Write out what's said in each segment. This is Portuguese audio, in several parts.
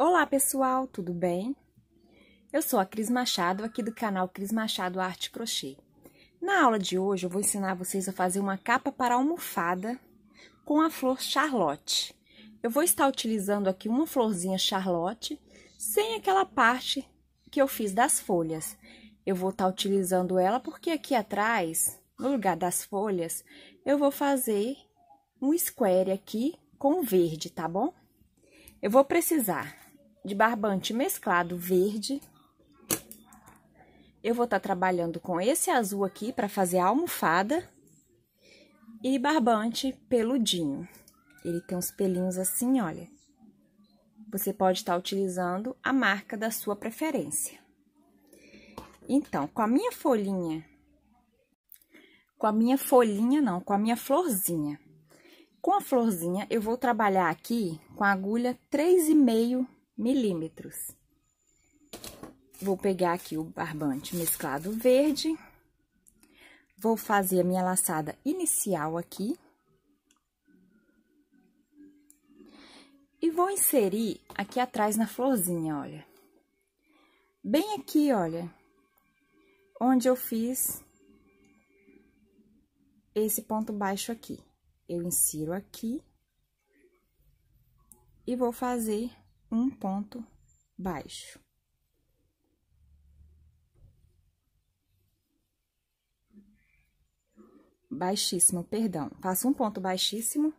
Olá pessoal, tudo bem? Eu sou a Cris Machado, aqui do canal Cris Machado Arte Crochê. Na aula de hoje eu vou ensinar vocês a fazer uma capa para almofada com a flor Charlotte. Eu vou estar utilizando aqui uma florzinha Charlotte, sem aquela parte que eu fiz das folhas. Eu vou estar utilizando ela porque aqui atrás, no lugar das folhas, eu vou fazer um square aqui com verde, tá bom? Eu vou precisar de barbante mesclado verde. Eu vou estar tá trabalhando com esse azul aqui para fazer a almofada e barbante peludinho. Ele tem uns pelinhos assim, olha. Você pode estar tá utilizando a marca da sua preferência. Então, com a minha folhinha, com a minha folhinha não, com a minha florzinha. Com a florzinha, eu vou trabalhar aqui com a agulha 3,5 milímetros. Vou pegar aqui o barbante mesclado verde, vou fazer a minha laçada inicial aqui. E vou inserir aqui atrás na florzinha, olha. Bem aqui, olha, onde eu fiz esse ponto baixo aqui. Eu insiro aqui e vou fazer um ponto baixo. Baixíssimo, perdão. Faço um ponto baixíssimo.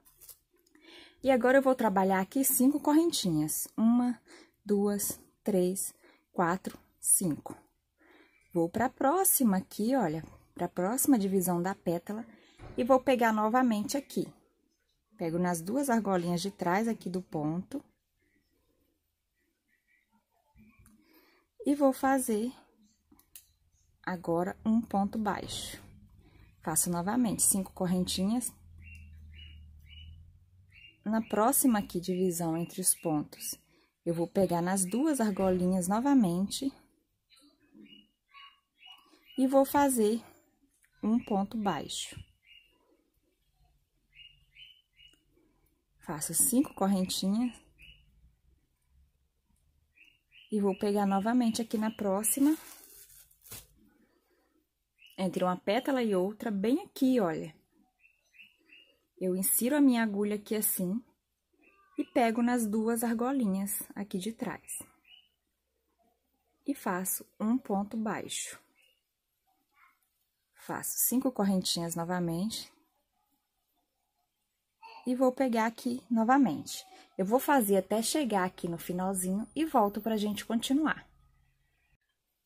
E agora eu vou trabalhar aqui cinco correntinhas. Uma, duas, três, quatro, cinco. Vou para a próxima aqui, olha, para a próxima divisão da pétala e vou pegar novamente aqui. Pego nas duas argolinhas de trás aqui do ponto E vou fazer agora um ponto baixo. Faço novamente cinco correntinhas. Na próxima aqui divisão entre os pontos, eu vou pegar nas duas argolinhas novamente e vou fazer um ponto baixo. Faço cinco correntinhas. E vou pegar novamente aqui na próxima. Entre uma pétala e outra, bem aqui, olha. Eu insiro a minha agulha aqui assim e pego nas duas argolinhas aqui de trás. E faço um ponto baixo. Faço cinco correntinhas novamente, e vou pegar aqui novamente. Eu vou fazer até chegar aqui no finalzinho e volto para a gente continuar.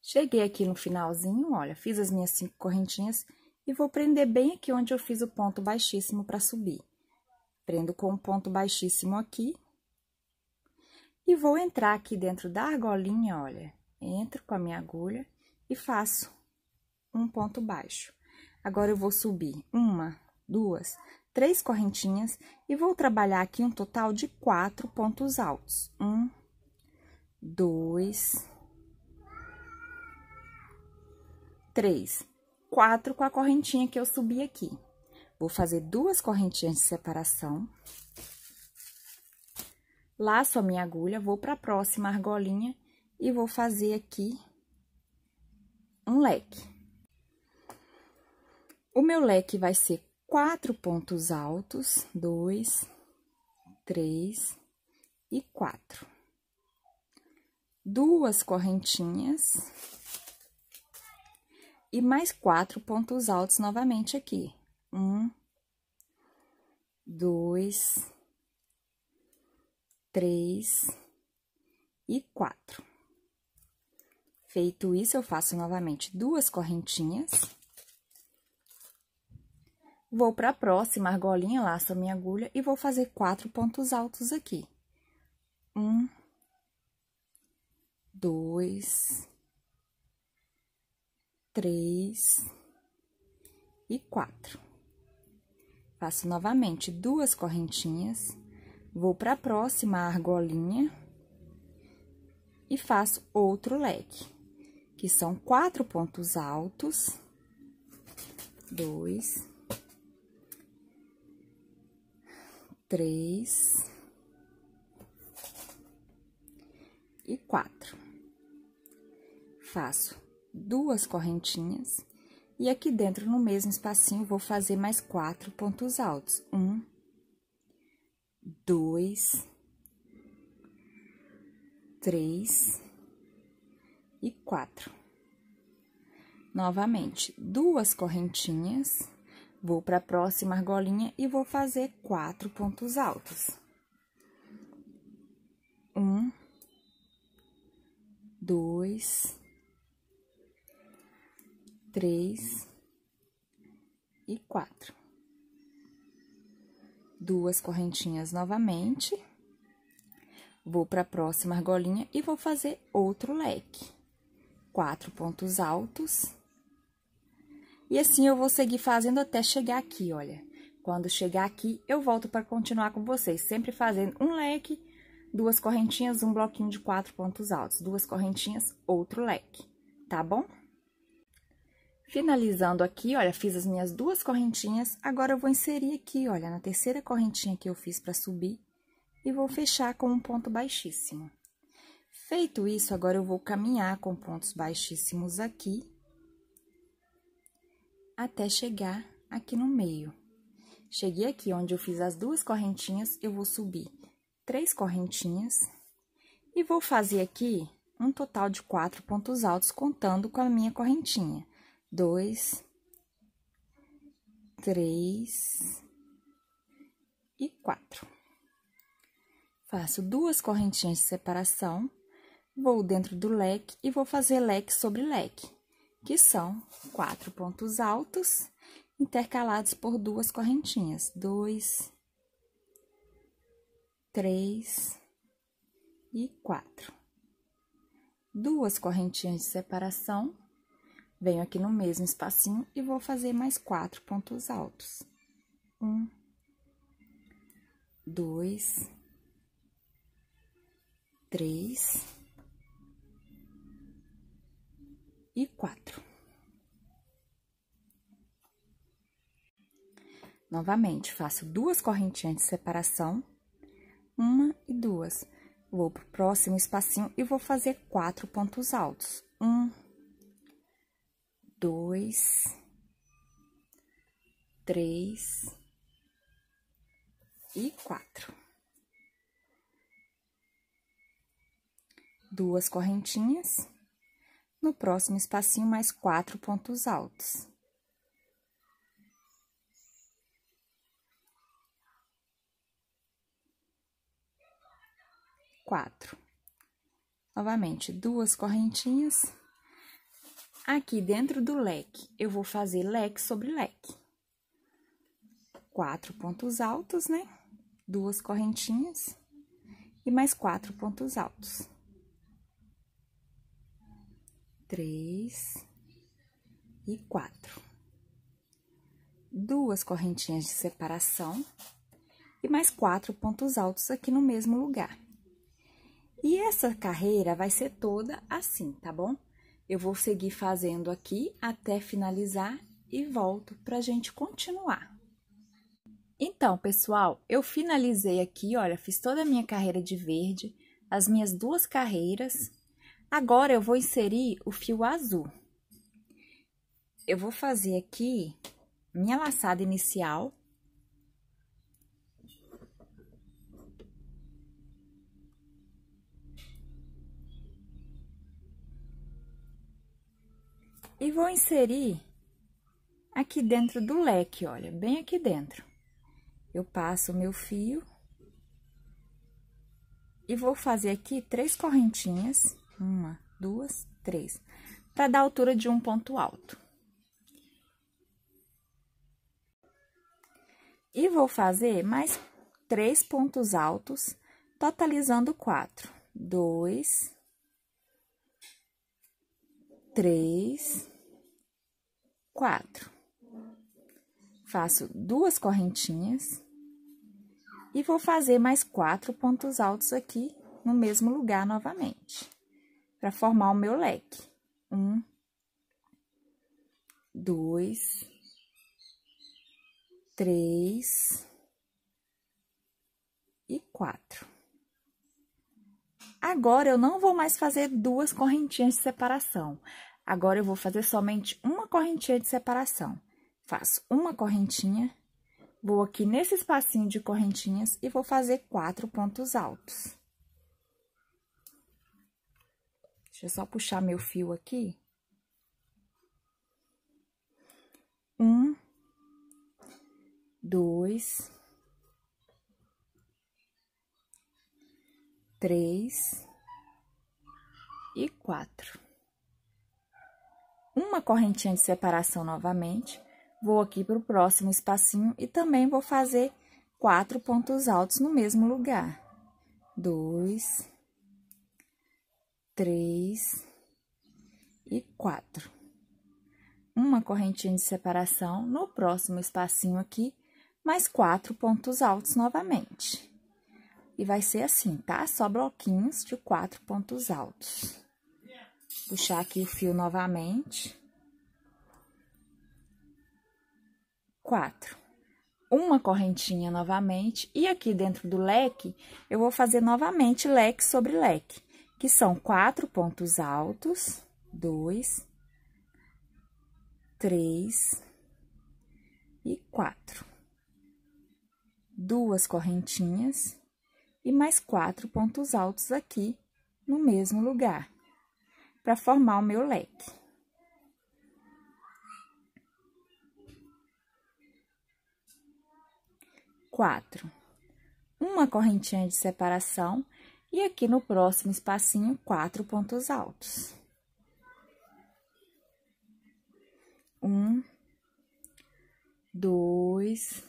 Cheguei aqui no finalzinho, olha, fiz as minhas cinco correntinhas e vou prender bem aqui onde eu fiz o ponto baixíssimo para subir. Prendo com um ponto baixíssimo aqui. E vou entrar aqui dentro da argolinha, olha, entro com a minha agulha e faço um ponto baixo. Agora, eu vou subir uma, duas, três correntinhas e vou trabalhar aqui um total de quatro pontos altos. Um, dois, três, quatro com a correntinha que eu subi aqui. Vou fazer duas correntinhas de separação. Laço a minha agulha, vou para a próxima argolinha e vou fazer aqui um leque. O meu leque vai ser quatro pontos altos, dois, três e quatro. Duas correntinhas e mais quatro pontos altos novamente aqui. Um, dois, três e quatro. Feito isso, eu faço novamente duas correntinhas Vou para a próxima argolinha, laço a minha agulha e vou fazer quatro pontos altos aqui. Um, dois, três e quatro. Faço novamente duas correntinhas, vou para a próxima argolinha e faço outro leque, que são quatro pontos altos, dois, três e quatro. Faço duas correntinhas e aqui dentro, no mesmo espacinho, vou fazer mais quatro pontos altos. Um, dois, três e quatro. Novamente, duas correntinhas Vou para a próxima argolinha e vou fazer quatro pontos altos. Um, dois, três e quatro. Duas correntinhas novamente. Vou para a próxima argolinha e vou fazer outro leque. Quatro pontos altos e assim eu vou seguir fazendo até chegar aqui, olha. Quando chegar aqui, eu volto para continuar com vocês, sempre fazendo um leque, duas correntinhas, um bloquinho de quatro pontos altos, duas correntinhas, outro leque, tá bom? Finalizando aqui, olha, fiz as minhas duas correntinhas, agora eu vou inserir aqui, olha, na terceira correntinha que eu fiz para subir, e vou fechar com um ponto baixíssimo. Feito isso, agora eu vou caminhar com pontos baixíssimos aqui, até chegar aqui no meio. Cheguei aqui onde eu fiz as duas correntinhas, eu vou subir três correntinhas e vou fazer aqui um total de quatro pontos altos contando com a minha correntinha. Dois, três e quatro. Faço duas correntinhas de separação, vou dentro do leque e vou fazer leque sobre leque que são quatro pontos altos intercalados por duas correntinhas. Dois, três e quatro. Duas correntinhas de separação. Venho aqui no mesmo espacinho e vou fazer mais quatro pontos altos. Um, dois, três e quatro. Novamente, faço duas correntinhas de separação, uma e duas. Vou pro próximo espacinho e vou fazer quatro pontos altos. Um, dois, três e quatro. Duas correntinhas no próximo espacinho, mais quatro pontos altos. Quatro. Novamente, duas correntinhas. Aqui dentro do leque, eu vou fazer leque sobre leque. Quatro pontos altos, né? Duas correntinhas e mais quatro pontos altos três e quatro. Duas correntinhas de separação e mais quatro pontos altos aqui no mesmo lugar. E essa carreira vai ser toda assim, tá bom? Eu vou seguir fazendo aqui até finalizar e volto pra gente continuar. Então, pessoal, eu finalizei aqui, olha, fiz toda a minha carreira de verde, as minhas duas carreiras Agora, eu vou inserir o fio azul. Eu vou fazer aqui minha laçada inicial. E vou inserir aqui dentro do leque, olha, bem aqui dentro. Eu passo o meu fio. E vou fazer aqui três correntinhas. Uma, duas, três. Para dar a altura de um ponto alto. E vou fazer mais três pontos altos, totalizando quatro. Dois, três, quatro. Faço duas correntinhas e vou fazer mais quatro pontos altos aqui no mesmo lugar novamente para formar o meu leque. Um, dois, três e quatro. Agora, eu não vou mais fazer duas correntinhas de separação. Agora, eu vou fazer somente uma correntinha de separação. Faço uma correntinha, vou aqui nesse espacinho de correntinhas e vou fazer quatro pontos altos. Deixa eu só puxar meu fio aqui. Um, dois, três e quatro. Uma correntinha de separação novamente. Vou aqui para o próximo espacinho e também vou fazer quatro pontos altos no mesmo lugar. Dois, três e quatro. Uma correntinha de separação no próximo espacinho aqui, mais quatro pontos altos novamente. E vai ser assim, tá? Só bloquinhos de quatro pontos altos. Puxar aqui o fio novamente. Quatro. Uma correntinha novamente. E aqui dentro do leque, eu vou fazer novamente leque sobre leque que são quatro pontos altos, dois, três e quatro. Duas correntinhas e mais quatro pontos altos aqui no mesmo lugar, para formar o meu leque. Quatro. Uma correntinha de separação e aqui no próximo espacinho, quatro pontos altos. Um, dois,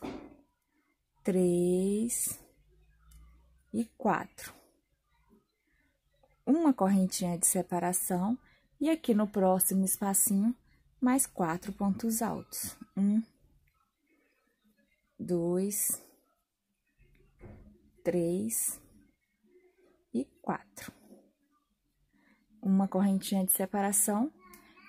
três e quatro. Uma correntinha de separação e aqui no próximo espacinho, mais quatro pontos altos. Um, dois, três 4. Uma correntinha de separação,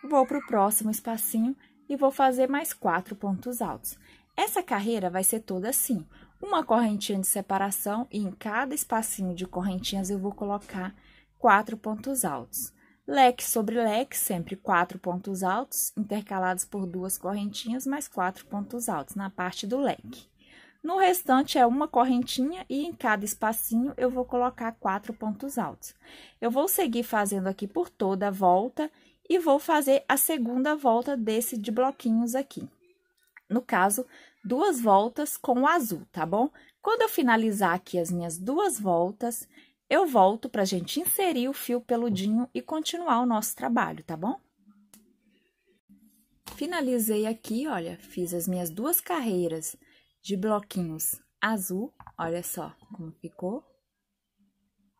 vou para o próximo espacinho e vou fazer mais quatro pontos altos. Essa carreira vai ser toda assim, uma correntinha de separação e em cada espacinho de correntinhas eu vou colocar quatro pontos altos. Leque sobre leque, sempre quatro pontos altos, intercalados por duas correntinhas, mais quatro pontos altos na parte do leque. No restante, é uma correntinha e em cada espacinho eu vou colocar quatro pontos altos. Eu vou seguir fazendo aqui por toda a volta e vou fazer a segunda volta desse de bloquinhos aqui. No caso, duas voltas com o azul, tá bom? Quando eu finalizar aqui as minhas duas voltas, eu volto pra gente inserir o fio peludinho e continuar o nosso trabalho, tá bom? Finalizei aqui, olha, fiz as minhas duas carreiras de bloquinhos azul, olha só como ficou.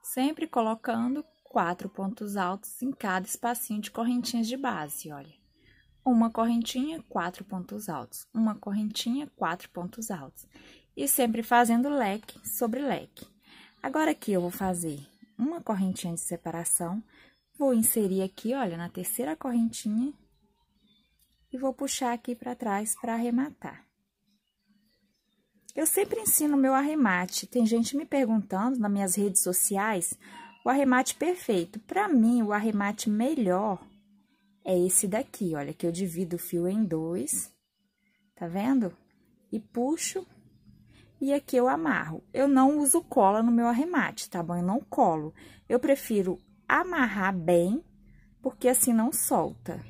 Sempre colocando quatro pontos altos em cada espacinho de correntinhas de base, olha. Uma correntinha, quatro pontos altos. Uma correntinha, quatro pontos altos. E sempre fazendo leque sobre leque. Agora aqui eu vou fazer uma correntinha de separação, vou inserir aqui, olha, na terceira correntinha e vou puxar aqui para trás para arrematar. Eu sempre ensino meu arremate. Tem gente me perguntando nas minhas redes sociais o arremate perfeito. Para mim, o arremate melhor é esse daqui, olha, que eu divido o fio em dois, tá vendo? E puxo, e aqui eu amarro. Eu não uso cola no meu arremate, tá bom? Eu não colo. Eu prefiro amarrar bem, porque assim não solta.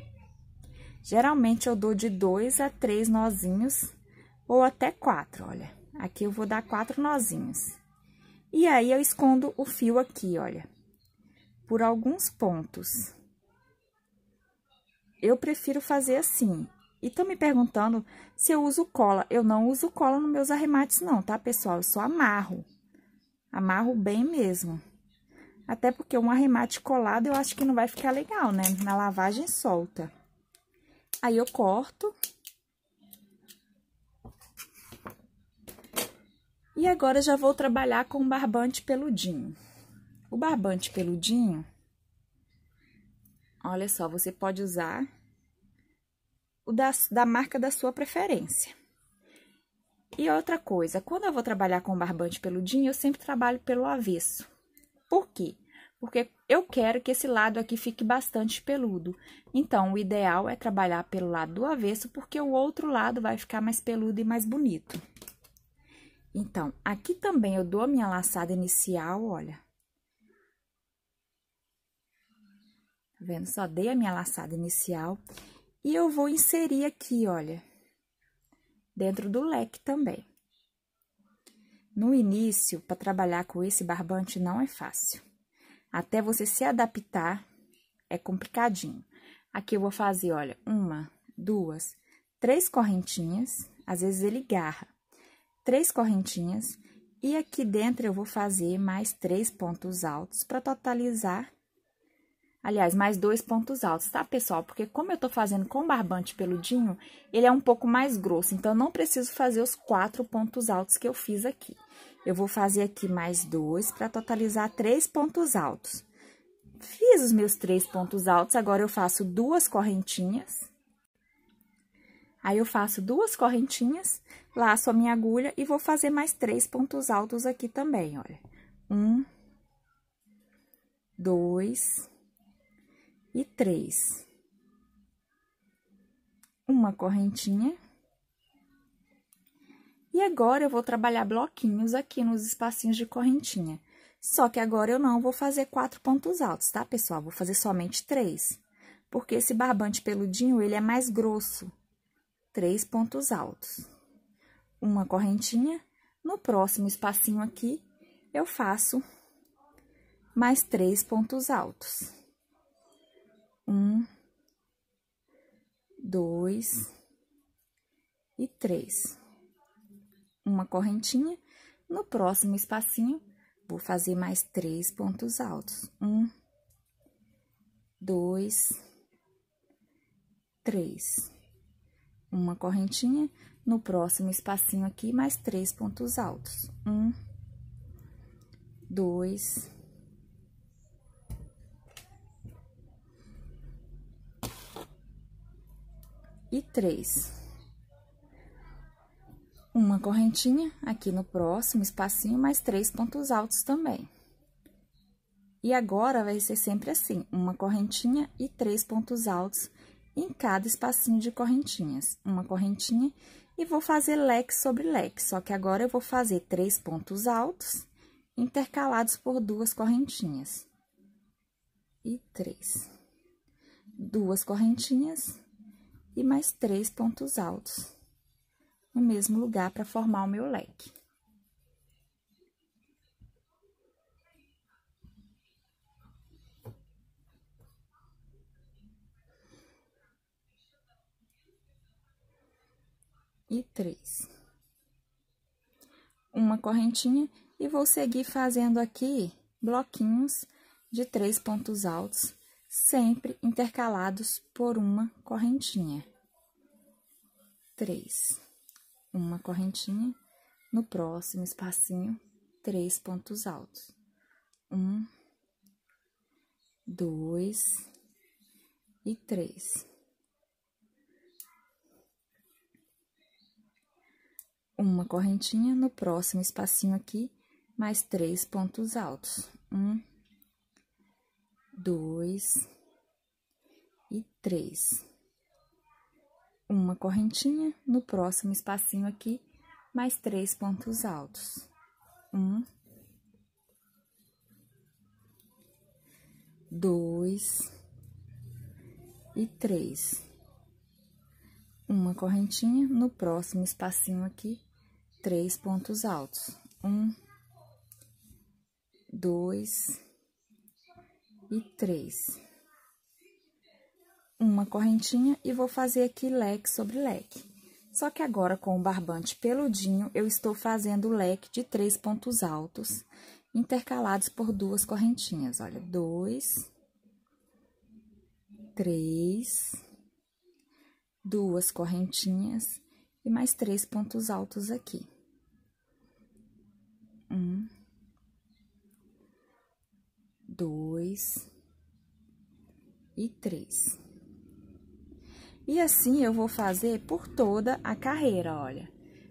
Geralmente, eu dou de dois a três nozinhos ou até quatro, olha. Aqui eu vou dar quatro nozinhos. E aí, eu escondo o fio aqui, olha, por alguns pontos. Eu prefiro fazer assim. E estão me perguntando se eu uso cola. Eu não uso cola nos meus arremates não, tá, pessoal? Eu só amarro. Amarro bem mesmo. Até porque um arremate colado eu acho que não vai ficar legal, né? Na lavagem solta. Aí, eu corto E agora já vou trabalhar com barbante peludinho. O barbante peludinho, olha só, você pode usar o da, da marca da sua preferência. E outra coisa, quando eu vou trabalhar com barbante peludinho, eu sempre trabalho pelo avesso. Por quê? Porque eu quero que esse lado aqui fique bastante peludo. Então, o ideal é trabalhar pelo lado do avesso, porque o outro lado vai ficar mais peludo e mais bonito. Então, aqui também eu dou a minha laçada inicial, olha. Tá vendo? Só dei a minha laçada inicial. E eu vou inserir aqui, olha, dentro do leque também. No início, para trabalhar com esse barbante não é fácil. Até você se adaptar, é complicadinho. Aqui eu vou fazer, olha, uma, duas, três correntinhas. Às vezes ele garra três correntinhas e aqui dentro eu vou fazer mais três pontos altos para totalizar, aliás, mais dois pontos altos, tá, pessoal? Porque como eu tô fazendo com barbante peludinho, ele é um pouco mais grosso, então eu não preciso fazer os quatro pontos altos que eu fiz aqui. Eu vou fazer aqui mais dois para totalizar três pontos altos. Fiz os meus três pontos altos, agora eu faço duas correntinhas Aí, eu faço duas correntinhas, laço a minha agulha e vou fazer mais três pontos altos aqui também, olha. Um, dois e três. Uma correntinha. E agora, eu vou trabalhar bloquinhos aqui nos espacinhos de correntinha. Só que agora eu não vou fazer quatro pontos altos, tá, pessoal? Vou fazer somente três. Porque esse barbante peludinho, ele é mais grosso três pontos altos. Uma correntinha, no próximo espacinho aqui, eu faço mais três pontos altos. Um, dois e três. Uma correntinha, no próximo espacinho, vou fazer mais três pontos altos. Um, dois, três uma correntinha, no próximo espacinho aqui, mais três pontos altos. Um, dois, e três. Uma correntinha aqui no próximo espacinho, mais três pontos altos também. E agora, vai ser sempre assim, uma correntinha e três pontos altos em cada espacinho de correntinhas, uma correntinha, e vou fazer leque sobre leque, só que agora eu vou fazer três pontos altos intercalados por duas correntinhas. E três. Duas correntinhas e mais três pontos altos no mesmo lugar para formar o meu leque. e três. Uma correntinha e vou seguir fazendo aqui bloquinhos de três pontos altos, sempre intercalados por uma correntinha. Três, uma correntinha, no próximo espacinho, três pontos altos. Um, dois e três. uma correntinha, no próximo espacinho aqui, mais três pontos altos. Um, dois e três. Uma correntinha, no próximo espacinho aqui, mais três pontos altos. Um, dois e três. Uma correntinha, no próximo espacinho aqui, três pontos altos. Um, dois e três. Uma correntinha e vou fazer aqui leque sobre leque. Só que agora, com o barbante peludinho, eu estou fazendo leque de três pontos altos, intercalados por duas correntinhas. Olha, dois, três, duas correntinhas e mais três pontos altos aqui um, dois e três. E assim eu vou fazer por toda a carreira, olha.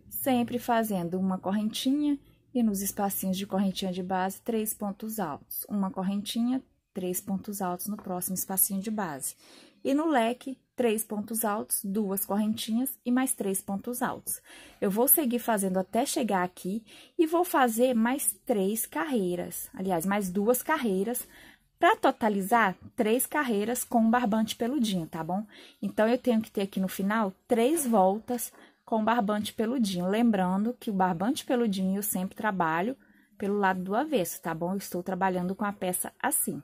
Sempre fazendo uma correntinha e nos espacinhos de correntinha de base, três pontos altos. Uma correntinha, três pontos altos no próximo espacinho de base. E no leque, três pontos altos, duas correntinhas e mais três pontos altos. Eu vou seguir fazendo até chegar aqui e vou fazer mais três carreiras, aliás, mais duas carreiras, para totalizar três carreiras com barbante peludinho, tá bom? Então, eu tenho que ter aqui no final três voltas com barbante peludinho. Lembrando que o barbante peludinho eu sempre trabalho pelo lado do avesso, tá bom? Eu estou trabalhando com a peça assim.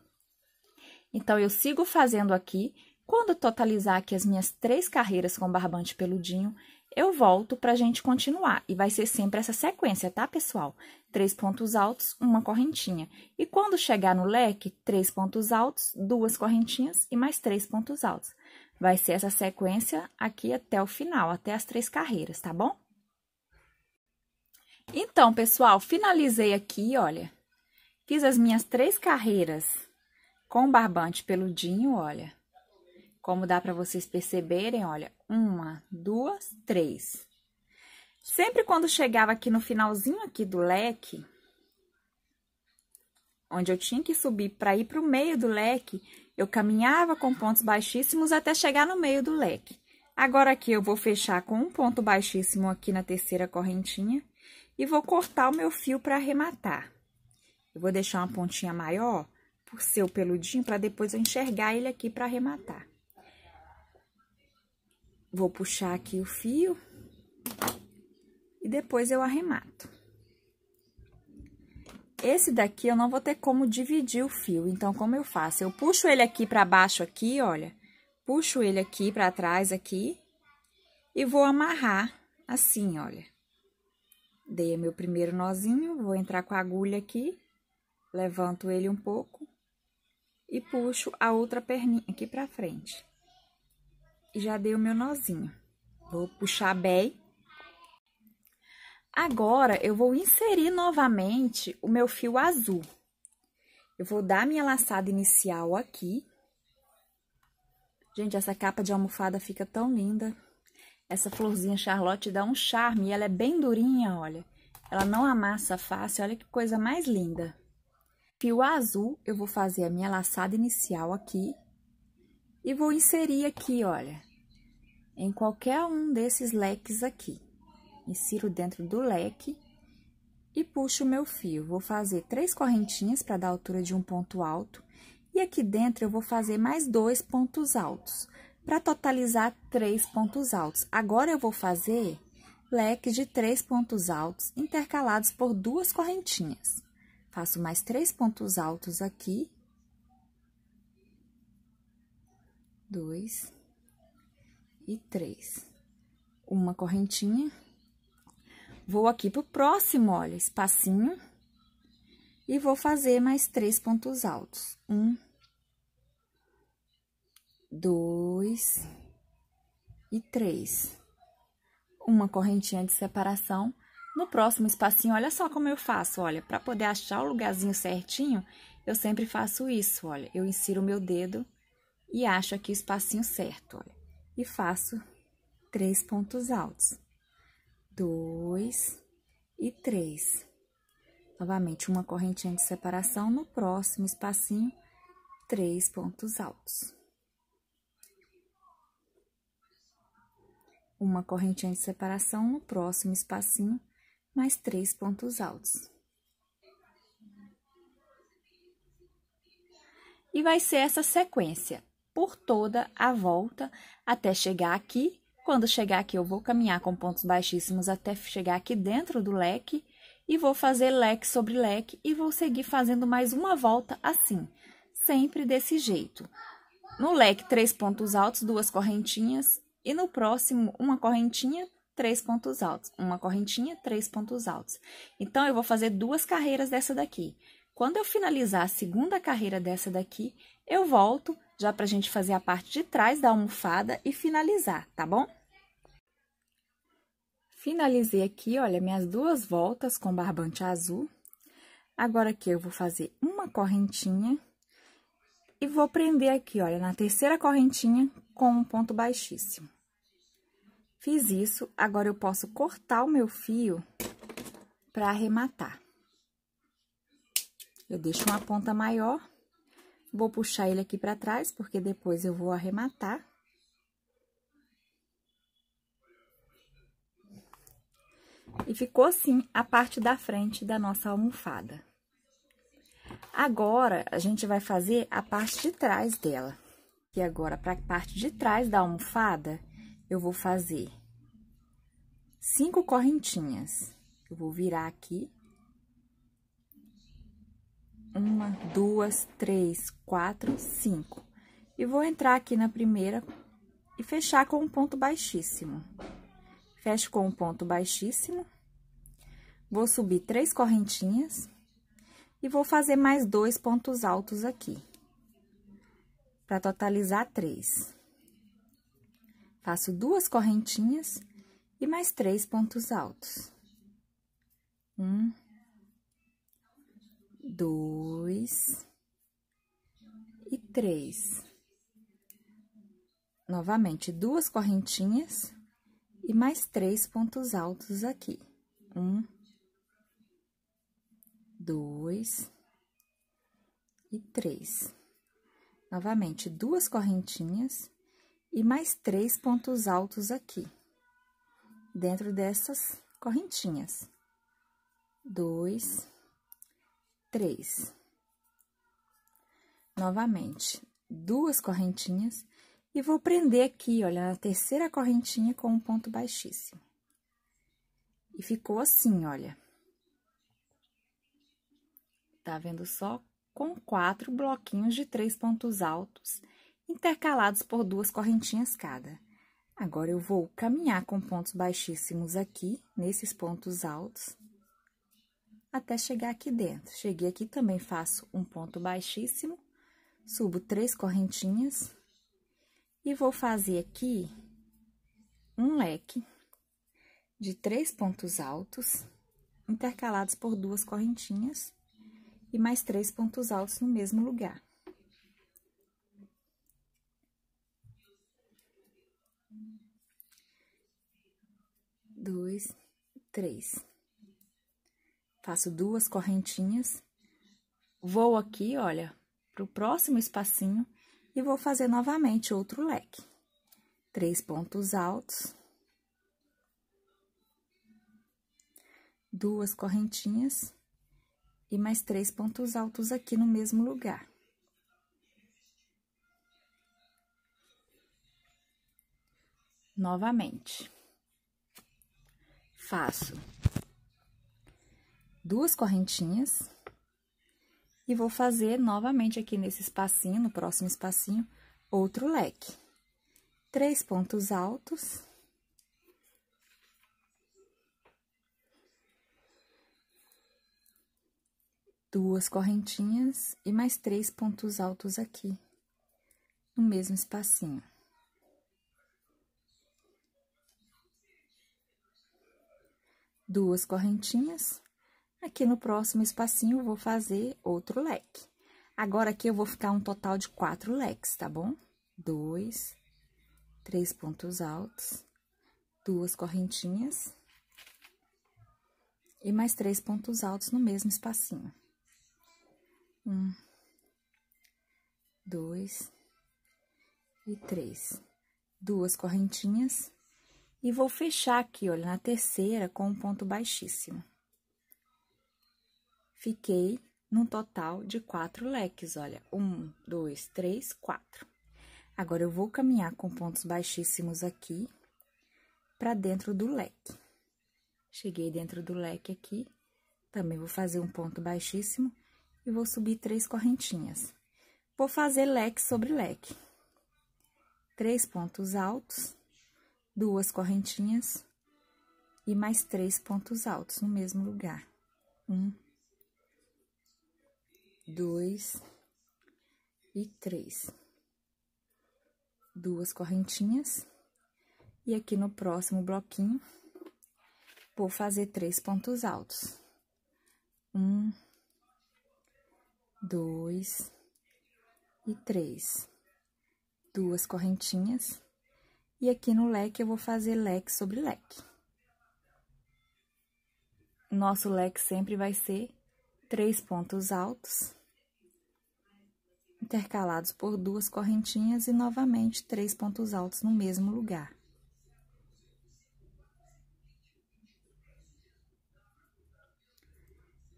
Então, eu sigo fazendo aqui quando totalizar aqui as minhas três carreiras com barbante peludinho, eu volto para a gente continuar. E vai ser sempre essa sequência, tá, pessoal? Três pontos altos, uma correntinha. E quando chegar no leque, três pontos altos, duas correntinhas e mais três pontos altos. Vai ser essa sequência aqui até o final, até as três carreiras, tá bom? Então, pessoal, finalizei aqui, olha. Fiz as minhas três carreiras com barbante peludinho, olha. Como dá para vocês perceberem, olha, uma, duas, três. Sempre quando chegava aqui no finalzinho aqui do leque, onde eu tinha que subir para ir para o meio do leque, eu caminhava com pontos baixíssimos até chegar no meio do leque. Agora aqui eu vou fechar com um ponto baixíssimo aqui na terceira correntinha e vou cortar o meu fio para arrematar. Eu vou deixar uma pontinha maior por ser o peludinho para depois eu enxergar ele aqui para arrematar. Vou puxar aqui o fio e depois eu arremato. Esse daqui eu não vou ter como dividir o fio, então como eu faço? Eu puxo ele aqui para baixo aqui, olha, puxo ele aqui para trás aqui e vou amarrar assim, olha. Dei meu primeiro nozinho, vou entrar com a agulha aqui, levanto ele um pouco e puxo a outra perninha aqui para frente já dei o meu nozinho. Vou puxar bem. Agora, eu vou inserir novamente o meu fio azul. Eu vou dar minha laçada inicial aqui. Gente, essa capa de almofada fica tão linda. Essa florzinha Charlotte dá um charme e ela é bem durinha, olha. Ela não amassa fácil, olha que coisa mais linda. Fio azul, eu vou fazer a minha laçada inicial aqui e vou inserir aqui, olha, em qualquer um desses leques aqui. Insiro dentro do leque e puxo o meu fio. Vou fazer três correntinhas para dar a altura de um ponto alto. E aqui dentro eu vou fazer mais dois pontos altos, para totalizar três pontos altos. Agora eu vou fazer leque de três pontos altos intercalados por duas correntinhas. Faço mais três pontos altos aqui dois e três. Uma correntinha. Vou aqui pro próximo, olha, espacinho. E vou fazer mais três pontos altos. Um, dois e três. Uma correntinha de separação. No próximo espacinho, olha só como eu faço, olha. Pra poder achar o lugarzinho certinho, eu sempre faço isso, olha. Eu insiro o meu dedo e acho aqui o espacinho certo, olha. E faço três pontos altos. Dois e três. Novamente, uma correntinha de separação no próximo espacinho, três pontos altos. Uma correntinha de separação no próximo espacinho, mais três pontos altos. E vai ser essa sequência por toda a volta até chegar aqui. Quando chegar aqui, eu vou caminhar com pontos baixíssimos até chegar aqui dentro do leque e vou fazer leque sobre leque e vou seguir fazendo mais uma volta assim, sempre desse jeito. No leque, três pontos altos, duas correntinhas e no próximo, uma correntinha, três pontos altos, uma correntinha, três pontos altos. Então, eu vou fazer duas carreiras dessa daqui. Quando eu finalizar a segunda carreira dessa daqui, eu volto já para a gente fazer a parte de trás da almofada e finalizar, tá bom? Finalizei aqui, olha, minhas duas voltas com barbante azul. Agora aqui eu vou fazer uma correntinha e vou prender aqui, olha, na terceira correntinha com um ponto baixíssimo. Fiz isso, agora eu posso cortar o meu fio para arrematar. Eu deixo uma ponta maior Vou puxar ele aqui para trás, porque depois eu vou arrematar. E ficou assim a parte da frente da nossa almofada. Agora, a gente vai fazer a parte de trás dela. E agora, para a parte de trás da almofada, eu vou fazer cinco correntinhas. Eu vou virar aqui uma, duas, três, quatro, cinco. E vou entrar aqui na primeira e fechar com um ponto baixíssimo. Fecho com um ponto baixíssimo. Vou subir três correntinhas e vou fazer mais dois pontos altos aqui. Para totalizar três. Faço duas correntinhas e mais três pontos altos. Um, dois e três. Novamente, duas correntinhas e mais três pontos altos aqui. Um, dois e três. Novamente, duas correntinhas e mais três pontos altos aqui. Dentro dessas correntinhas. Dois três. Novamente, duas correntinhas e vou prender aqui, olha, na terceira correntinha com um ponto baixíssimo. E ficou assim, olha. Tá vendo só? Com quatro bloquinhos de três pontos altos, intercalados por duas correntinhas cada. Agora, eu vou caminhar com pontos baixíssimos aqui, nesses pontos altos, até chegar aqui dentro. Cheguei aqui, também faço um ponto baixíssimo, subo três correntinhas e vou fazer aqui um leque de três pontos altos, intercalados por duas correntinhas e mais três pontos altos no mesmo lugar. Dois, três faço duas correntinhas, vou aqui, olha, para o próximo espacinho e vou fazer novamente outro leque. Três pontos altos. Duas correntinhas e mais três pontos altos aqui no mesmo lugar. Novamente. Faço duas correntinhas e vou fazer novamente aqui nesse espacinho, no próximo espacinho, outro leque. Três pontos altos. Duas correntinhas e mais três pontos altos aqui, no mesmo espacinho. Duas correntinhas Aqui no próximo espacinho, vou fazer outro leque. Agora, aqui eu vou ficar um total de quatro leques, tá bom? Dois, três pontos altos, duas correntinhas e mais três pontos altos no mesmo espacinho. Um, dois e três. Duas correntinhas. E vou fechar aqui, olha, na terceira com um ponto baixíssimo fiquei num total de quatro leques, olha, um, dois, três, quatro. Agora, eu vou caminhar com pontos baixíssimos aqui para dentro do leque. Cheguei dentro do leque aqui, também vou fazer um ponto baixíssimo e vou subir três correntinhas. Vou fazer leque sobre leque. Três pontos altos, duas correntinhas e mais três pontos altos no mesmo lugar. Um, dois e três. Duas correntinhas. E aqui no próximo bloquinho, vou fazer três pontos altos. Um, dois e três. Duas correntinhas. E aqui no leque, eu vou fazer leque sobre leque. Nosso leque sempre vai ser três pontos altos intercalados por duas correntinhas e novamente três pontos altos no mesmo lugar.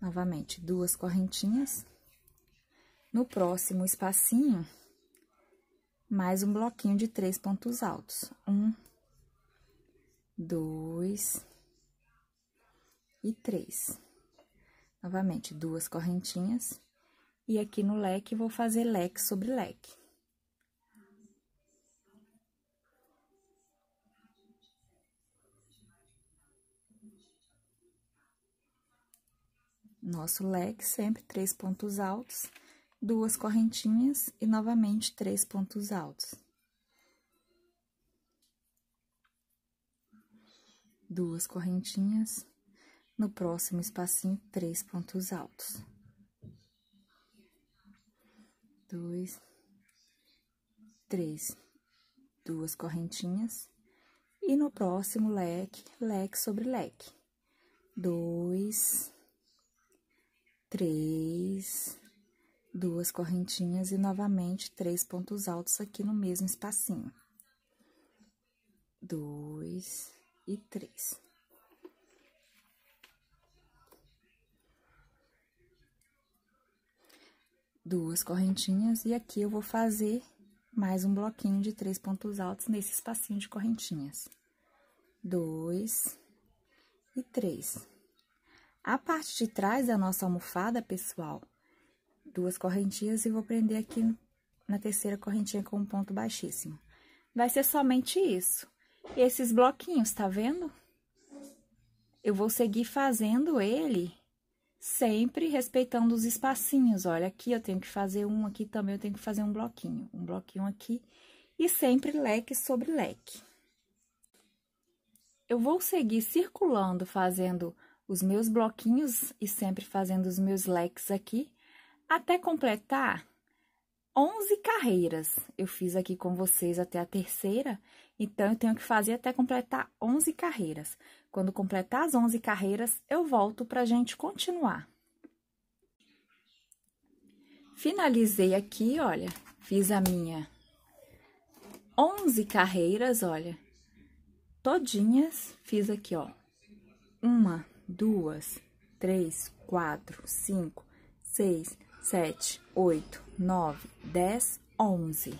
Novamente, duas correntinhas. No próximo espacinho, mais um bloquinho de três pontos altos. Um, dois e três. Novamente, duas correntinhas. E aqui no leque, vou fazer leque sobre leque. Nosso leque sempre três pontos altos, duas correntinhas e novamente três pontos altos. Duas correntinhas, no próximo espacinho, três pontos altos dois, três, duas correntinhas. E no próximo leque, leque sobre leque. Dois, três, duas correntinhas e novamente três pontos altos aqui no mesmo espacinho. Dois e três. duas correntinhas e aqui eu vou fazer mais um bloquinho de três pontos altos nesse espacinho de correntinhas. Dois e três. A parte de trás da nossa almofada, pessoal, duas correntinhas e vou prender aqui na terceira correntinha com um ponto baixíssimo. Vai ser somente isso. esses bloquinhos, tá vendo? Eu vou seguir fazendo ele sempre respeitando os espacinhos. Olha, aqui eu tenho que fazer um, aqui também eu tenho que fazer um bloquinho, um bloquinho aqui, e sempre leque sobre leque. Eu vou seguir circulando, fazendo os meus bloquinhos e sempre fazendo os meus leques aqui, até completar 11 carreiras. Eu fiz aqui com vocês até a terceira, então eu tenho que fazer até completar 11 carreiras. Quando completar as 11 carreiras, eu volto para a gente continuar. Finalizei aqui, olha, fiz a minha 11 carreiras, olha, todinhas, fiz aqui, ó, uma, duas, três, quatro, cinco, seis, sete, oito, nove, dez, onze.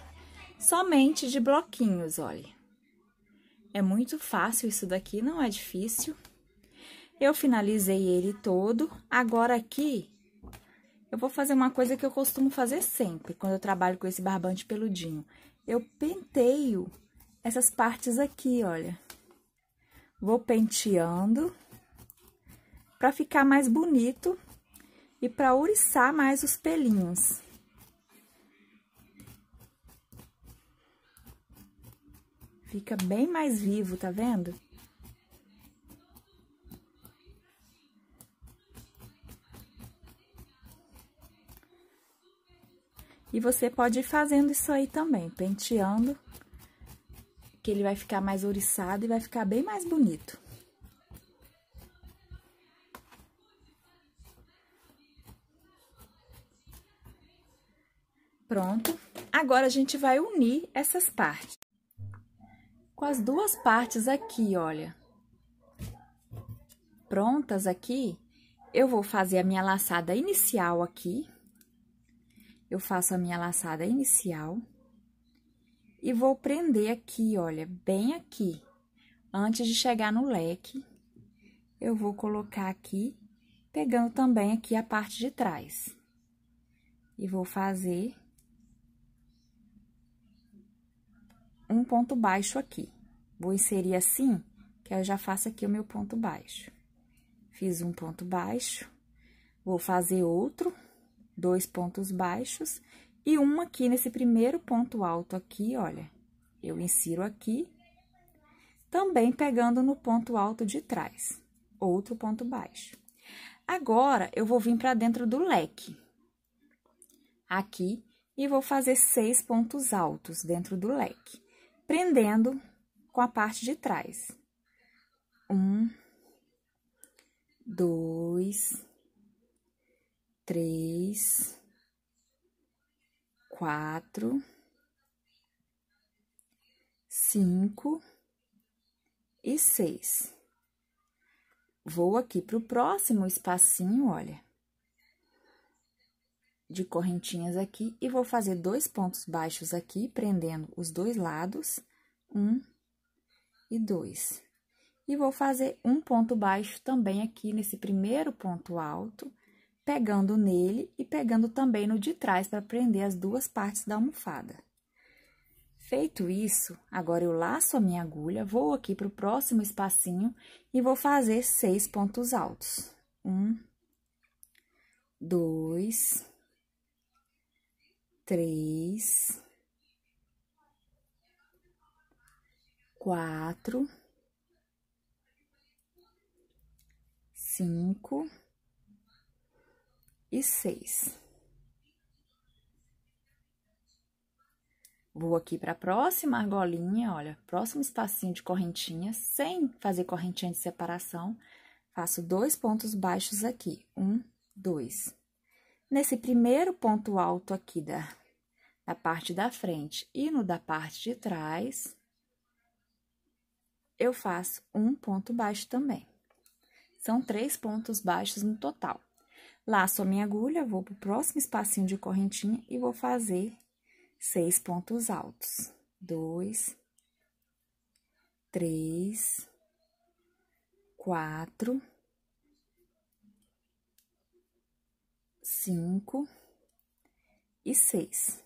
Somente de bloquinhos, olha. É muito fácil isso daqui, não é difícil. Eu finalizei ele todo. Agora aqui, eu vou fazer uma coisa que eu costumo fazer sempre, quando eu trabalho com esse barbante peludinho. Eu penteio essas partes aqui, olha. Vou penteando para ficar mais bonito e para ouriçar mais os pelinhos. Fica bem mais vivo, tá vendo? E você pode ir fazendo isso aí também, penteando, que ele vai ficar mais ouriçado e vai ficar bem mais bonito. Pronto. Agora, a gente vai unir essas partes. Com as duas partes aqui, olha. Prontas aqui, eu vou fazer a minha laçada inicial aqui. Eu faço a minha laçada inicial. E vou prender aqui, olha, bem aqui. Antes de chegar no leque, eu vou colocar aqui, pegando também aqui a parte de trás. E vou fazer um ponto baixo aqui. Vou inserir assim, que eu já faço aqui o meu ponto baixo. Fiz um ponto baixo, vou fazer outro, dois pontos baixos, e um aqui nesse primeiro ponto alto aqui, olha. Eu insiro aqui, também pegando no ponto alto de trás, outro ponto baixo. Agora, eu vou vir para dentro do leque. Aqui, e vou fazer seis pontos altos dentro do leque prendendo com a parte de trás. Um, dois, três, quatro, cinco e seis. Vou aqui para o próximo espacinho, olha de correntinhas aqui e vou fazer dois pontos baixos aqui, prendendo os dois lados, um e dois. E vou fazer um ponto baixo também aqui nesse primeiro ponto alto, pegando nele e pegando também no de trás para prender as duas partes da almofada. Feito isso, agora eu laço a minha agulha, vou aqui para o próximo espacinho e vou fazer seis pontos altos. Um, dois, três, quatro, cinco e seis. Vou aqui para a próxima argolinha, olha, próximo espacinho de correntinha, sem fazer correntinha de separação, faço dois pontos baixos aqui, um, dois nesse primeiro ponto alto aqui da, da parte da frente e no da parte de trás, eu faço um ponto baixo também. São três pontos baixos no total. Laço a minha agulha, vou pro próximo espacinho de correntinha e vou fazer seis pontos altos. Dois, três, quatro, cinco e seis.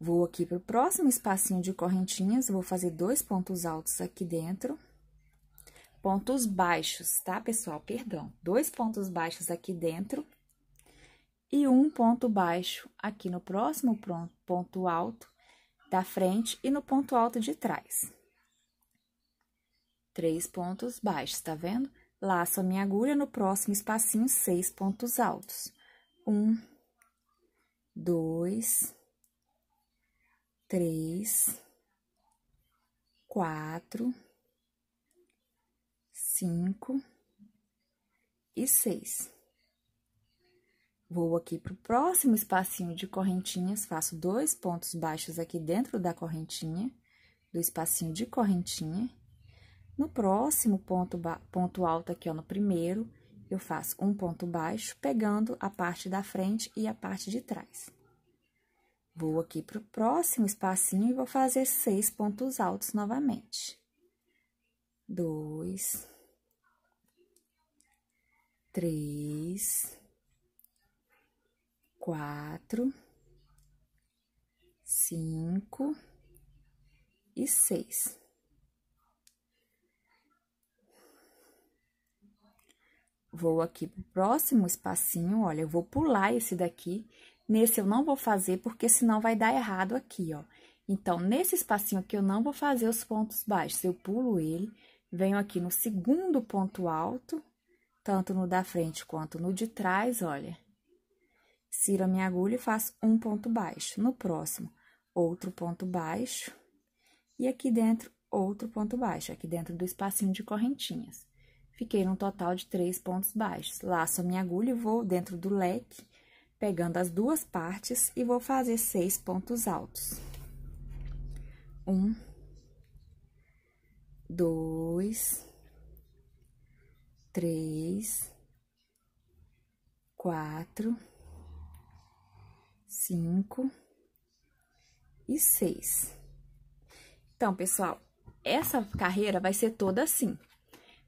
Vou aqui para o próximo espacinho de correntinhas, vou fazer dois pontos altos aqui dentro. Pontos baixos, tá, pessoal? Perdão. Dois pontos baixos aqui dentro. E um ponto baixo aqui no próximo ponto alto da frente e no ponto alto de trás. Três pontos baixos, tá vendo? Laço a minha agulha no próximo espacinho, seis pontos altos. Um, dois, três, quatro, cinco e seis. Vou aqui para o próximo espacinho de correntinhas, faço dois pontos baixos aqui dentro da correntinha, do espacinho de correntinha no próximo ponto, ponto alto aqui, ó, no primeiro, eu faço um ponto baixo, pegando a parte da frente e a parte de trás. Vou aqui para o próximo espacinho e vou fazer seis pontos altos novamente. Dois, três, quatro, cinco e seis. Vou aqui pro próximo espacinho, olha, eu vou pular esse daqui. Nesse eu não vou fazer, porque senão vai dar errado aqui, ó. Então, nesse espacinho aqui eu não vou fazer os pontos baixos, eu pulo ele, venho aqui no segundo ponto alto, tanto no da frente quanto no de trás, olha. Ciro a minha agulha e faço um ponto baixo. No próximo, outro ponto baixo. E aqui dentro, outro ponto baixo, aqui dentro do espacinho de correntinhas. Fiquei num total de três pontos baixos. Laço a minha agulha e vou dentro do leque, pegando as duas partes e vou fazer seis pontos altos. Um, dois, três, quatro, cinco e seis. Então, pessoal, essa carreira vai ser toda assim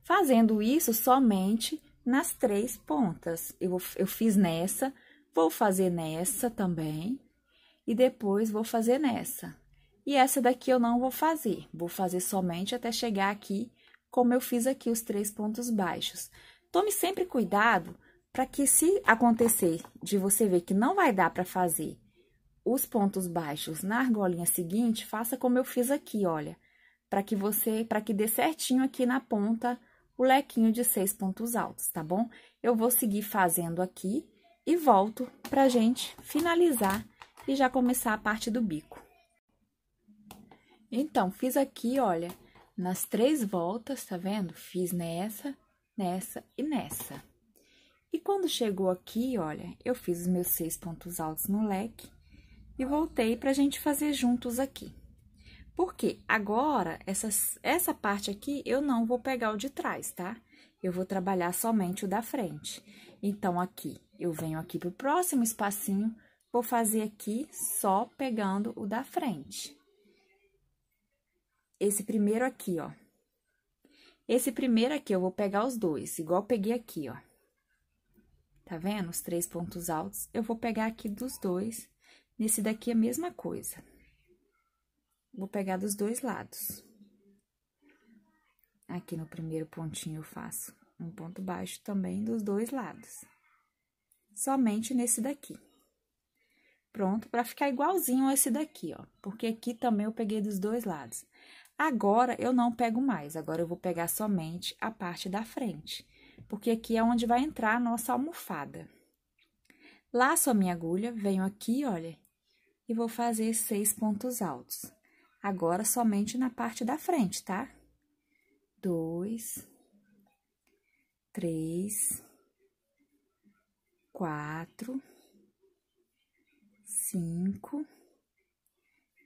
fazendo isso somente nas três pontas. Eu, eu fiz nessa, vou fazer nessa também, e depois vou fazer nessa. E essa daqui eu não vou fazer, vou fazer somente até chegar aqui, como eu fiz aqui os três pontos baixos. Tome sempre cuidado para que se acontecer de você ver que não vai dar para fazer os pontos baixos na argolinha seguinte, faça como eu fiz aqui, olha, para que você, para que dê certinho aqui na ponta o lequinho de seis pontos altos, tá bom? Eu vou seguir fazendo aqui e volto pra gente finalizar e já começar a parte do bico. Então, fiz aqui, olha, nas três voltas, tá vendo? Fiz nessa, nessa e nessa. E quando chegou aqui, olha, eu fiz os meus seis pontos altos no leque e voltei pra gente fazer juntos aqui. Porque agora, essa, essa parte aqui, eu não vou pegar o de trás, tá? Eu vou trabalhar somente o da frente. Então, aqui, eu venho aqui pro próximo espacinho, vou fazer aqui só pegando o da frente. Esse primeiro aqui, ó. Esse primeiro aqui, eu vou pegar os dois, igual peguei aqui, ó. Tá vendo? Os três pontos altos, eu vou pegar aqui dos dois. Nesse daqui, a mesma coisa vou pegar dos dois lados. Aqui no primeiro pontinho eu faço um ponto baixo também dos dois lados. Somente nesse daqui. Pronto, para ficar igualzinho esse daqui, ó. Porque aqui também eu peguei dos dois lados. Agora, eu não pego mais. Agora, eu vou pegar somente a parte da frente. Porque aqui é onde vai entrar a nossa almofada. Laço a minha agulha, venho aqui, olha, e vou fazer seis pontos altos. Agora somente na parte da frente, tá? Dois, três, quatro, cinco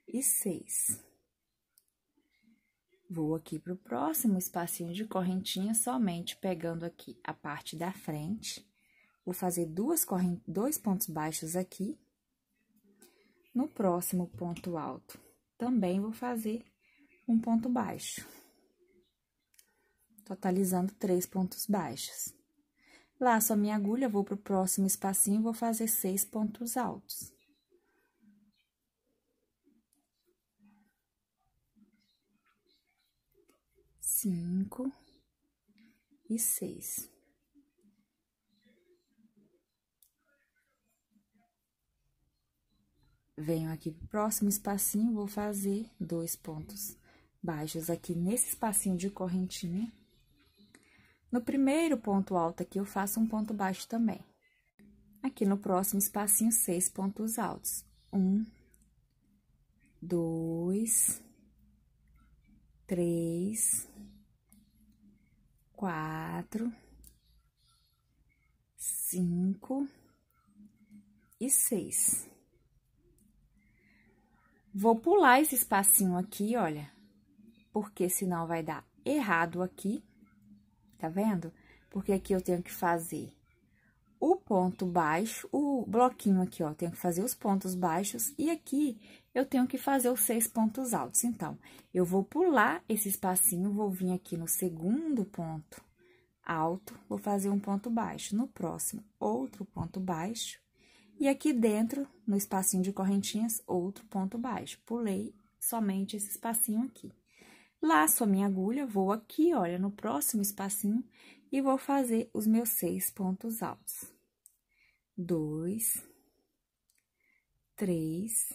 e seis. Vou aqui para o próximo espacinho de correntinha, somente pegando aqui a parte da frente. Vou fazer duas correntes, dois pontos baixos aqui. No próximo ponto alto, também vou fazer um ponto baixo, totalizando três pontos baixos. Laço a minha agulha, vou pro próximo espacinho e vou fazer seis pontos altos. Cinco e seis. Venho aqui pro próximo espacinho, vou fazer dois pontos baixos aqui nesse espacinho de correntinha. No primeiro ponto alto aqui, eu faço um ponto baixo também. Aqui no próximo espacinho, seis pontos altos. Um, dois, três, quatro, cinco e seis. Vou pular esse espacinho aqui, olha, porque senão vai dar errado aqui, tá vendo? Porque aqui eu tenho que fazer o ponto baixo, o bloquinho aqui, ó, tenho que fazer os pontos baixos, e aqui eu tenho que fazer os seis pontos altos. Então, eu vou pular esse espacinho, vou vir aqui no segundo ponto alto, vou fazer um ponto baixo. No próximo, outro ponto baixo, e aqui dentro, no espacinho de correntinhas, outro ponto baixo. Pulei somente esse espacinho aqui. Laço a minha agulha, vou aqui, olha, no próximo espacinho e vou fazer os meus seis pontos altos. Dois, três,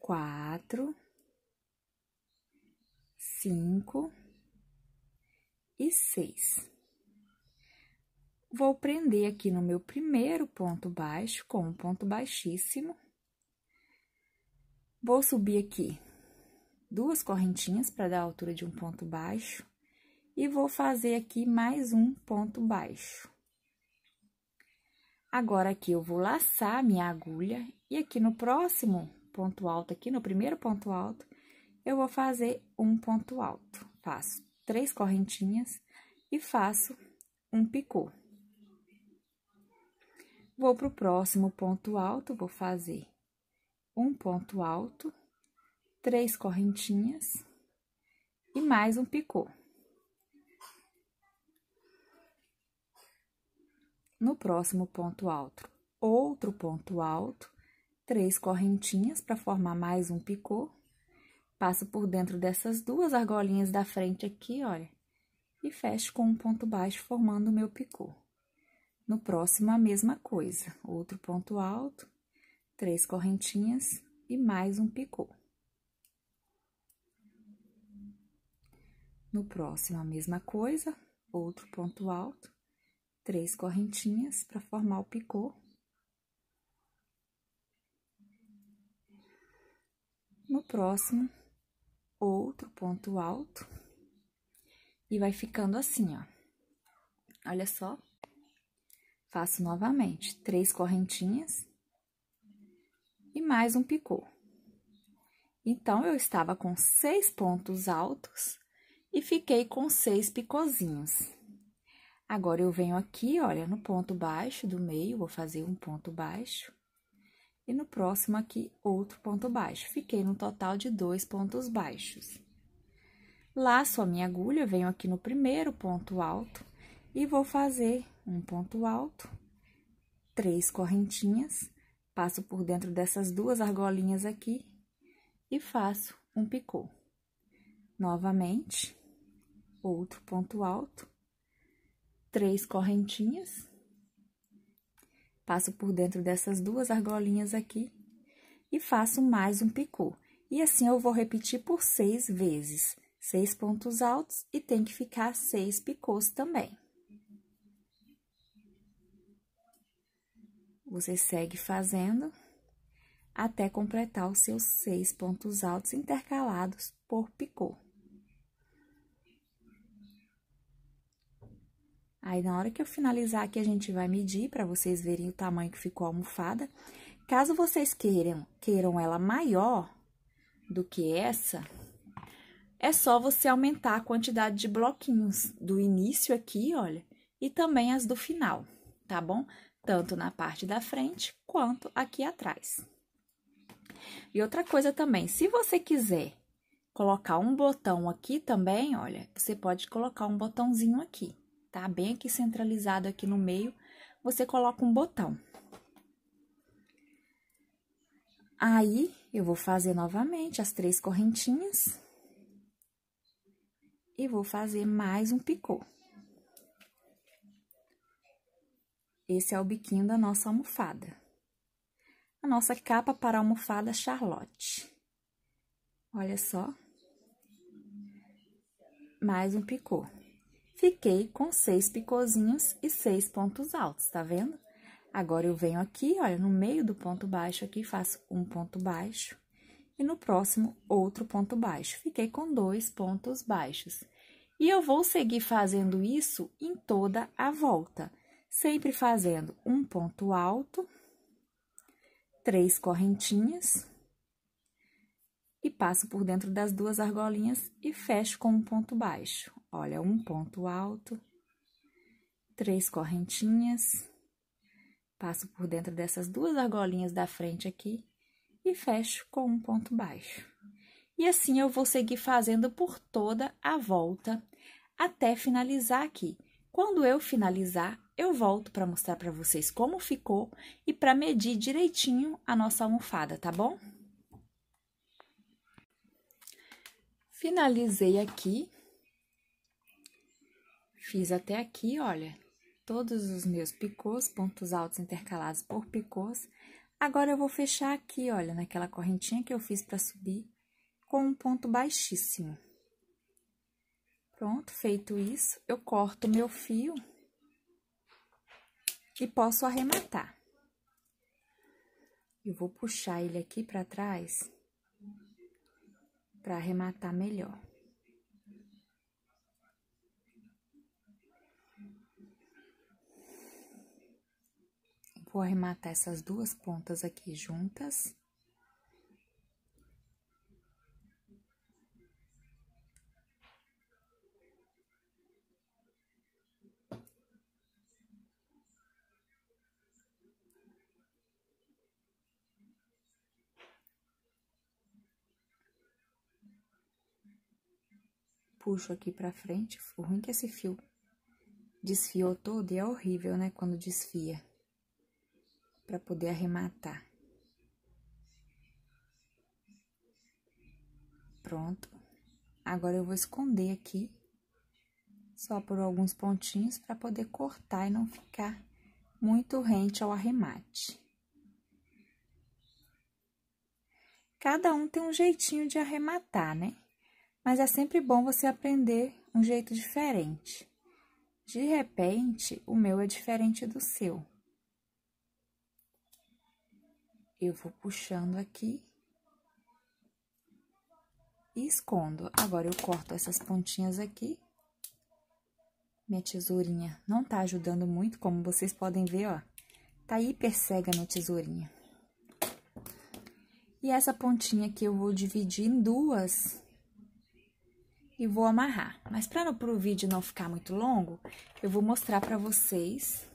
quatro, cinco e seis. Vou prender aqui no meu primeiro ponto baixo com um ponto baixíssimo. Vou subir aqui duas correntinhas para dar a altura de um ponto baixo. E vou fazer aqui mais um ponto baixo. Agora, aqui eu vou laçar minha agulha e aqui no próximo ponto alto, aqui no primeiro ponto alto, eu vou fazer um ponto alto. Faço três correntinhas e faço um picô. Vou para o próximo ponto alto, vou fazer um ponto alto, três correntinhas e mais um picô. No próximo ponto alto, outro ponto alto, três correntinhas para formar mais um picô. Passo por dentro dessas duas argolinhas da frente aqui, olha, e fecho com um ponto baixo formando o meu picô. No próximo, a mesma coisa, outro ponto alto, três correntinhas e mais um picô. No próximo, a mesma coisa, outro ponto alto, três correntinhas para formar o picô. No próximo, outro ponto alto. E vai ficando assim, ó. Olha só. Faço novamente três correntinhas e mais um picô. Então, eu estava com seis pontos altos e fiquei com seis picôzinhos. Agora, eu venho aqui, olha, no ponto baixo do meio, vou fazer um ponto baixo. E no próximo aqui, outro ponto baixo. Fiquei no total de dois pontos baixos. Laço a minha agulha, venho aqui no primeiro ponto alto e vou fazer um ponto alto, três correntinhas, passo por dentro dessas duas argolinhas aqui e faço um picô. Novamente, outro ponto alto, três correntinhas, passo por dentro dessas duas argolinhas aqui e faço mais um picô. E assim eu vou repetir por seis vezes, seis pontos altos e tem que ficar seis picôs também. Você segue fazendo até completar os seus seis pontos altos intercalados por picô. Aí, na hora que eu finalizar aqui, a gente vai medir para vocês verem o tamanho que ficou a almofada. Caso vocês queiram, queiram ela maior do que essa, é só você aumentar a quantidade de bloquinhos do início aqui, olha, e também as do final, tá bom? tanto na parte da frente quanto aqui atrás. E outra coisa também, se você quiser colocar um botão aqui também, olha, você pode colocar um botãozinho aqui, tá? Bem aqui centralizado aqui no meio, você coloca um botão. Aí, eu vou fazer novamente as três correntinhas. E vou fazer mais um picô. Esse é o biquinho da nossa almofada. A nossa capa para a almofada Charlotte. Olha só. Mais um picô. Fiquei com seis picôzinhos e seis pontos altos, tá vendo? Agora, eu venho aqui, olha, no meio do ponto baixo aqui, faço um ponto baixo. E no próximo, outro ponto baixo. Fiquei com dois pontos baixos. E eu vou seguir fazendo isso em toda a volta sempre fazendo um ponto alto, três correntinhas e passo por dentro das duas argolinhas e fecho com um ponto baixo. Olha, um ponto alto, três correntinhas, passo por dentro dessas duas argolinhas da frente aqui e fecho com um ponto baixo. E assim eu vou seguir fazendo por toda a volta até finalizar aqui. Quando eu finalizar, eu volto para mostrar para vocês como ficou e para medir direitinho a nossa almofada, tá bom? Finalizei aqui. Fiz até aqui, olha, todos os meus picôs, pontos altos intercalados por picôs. Agora eu vou fechar aqui, olha, naquela correntinha que eu fiz para subir com um ponto baixíssimo. Pronto, feito isso, eu corto meu fio e posso arrematar. Eu vou puxar ele aqui para trás para arrematar melhor. Vou arrematar essas duas pontas aqui juntas. puxo aqui pra frente. O ruim é que esse fio desfiou todo e é horrível, né? Quando desfia. Pra poder arrematar. Pronto. Agora eu vou esconder aqui. Só por alguns pontinhos para poder cortar e não ficar muito rente ao arremate. Cada um tem um jeitinho de arrematar, né? mas é sempre bom você aprender um jeito diferente. De repente, o meu é diferente do seu. Eu vou puxando aqui e escondo. Agora, eu corto essas pontinhas aqui. Minha tesourinha não tá ajudando muito, como vocês podem ver, ó. Tá hiper cega na tesourinha. E essa pontinha aqui eu vou dividir em duas e vou amarrar. Mas para o vídeo não ficar muito longo, eu vou mostrar para vocês.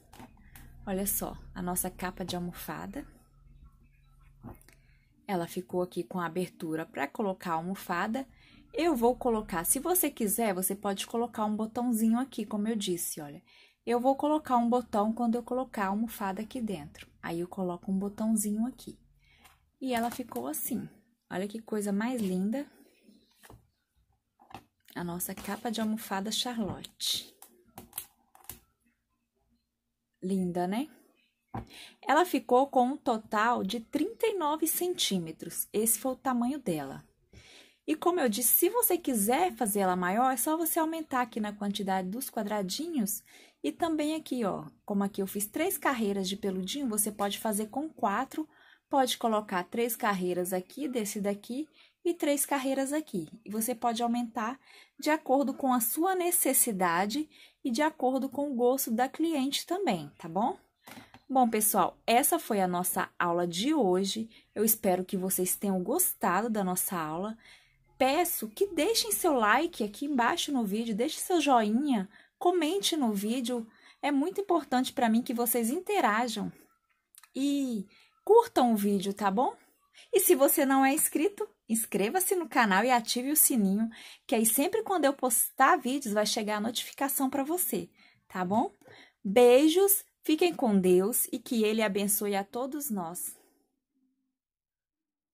Olha só, a nossa capa de almofada. Ela ficou aqui com a abertura para colocar a almofada. Eu vou colocar, se você quiser, você pode colocar um botãozinho aqui, como eu disse, olha. Eu vou colocar um botão quando eu colocar a almofada aqui dentro. Aí eu coloco um botãozinho aqui. E ela ficou assim. Olha que coisa mais linda a nossa capa de almofada Charlotte. Linda, né? Ela ficou com um total de 39 centímetros. Esse foi o tamanho dela. E como eu disse, se você quiser fazer ela maior, é só você aumentar aqui na quantidade dos quadradinhos e também aqui, ó, como aqui eu fiz três carreiras de peludinho, você pode fazer com quatro, pode colocar três carreiras aqui desse daqui e três carreiras aqui. E você pode aumentar de acordo com a sua necessidade e de acordo com o gosto da cliente também, tá bom? Bom, pessoal, essa foi a nossa aula de hoje. Eu espero que vocês tenham gostado da nossa aula. Peço que deixem seu like aqui embaixo no vídeo, deixe seu joinha, comente no vídeo. É muito importante para mim que vocês interajam e curtam o vídeo, tá bom? E se você não é inscrito, Inscreva-se no canal e ative o sininho, que aí sempre quando eu postar vídeos vai chegar a notificação para você, tá bom? Beijos, fiquem com Deus e que Ele abençoe a todos nós.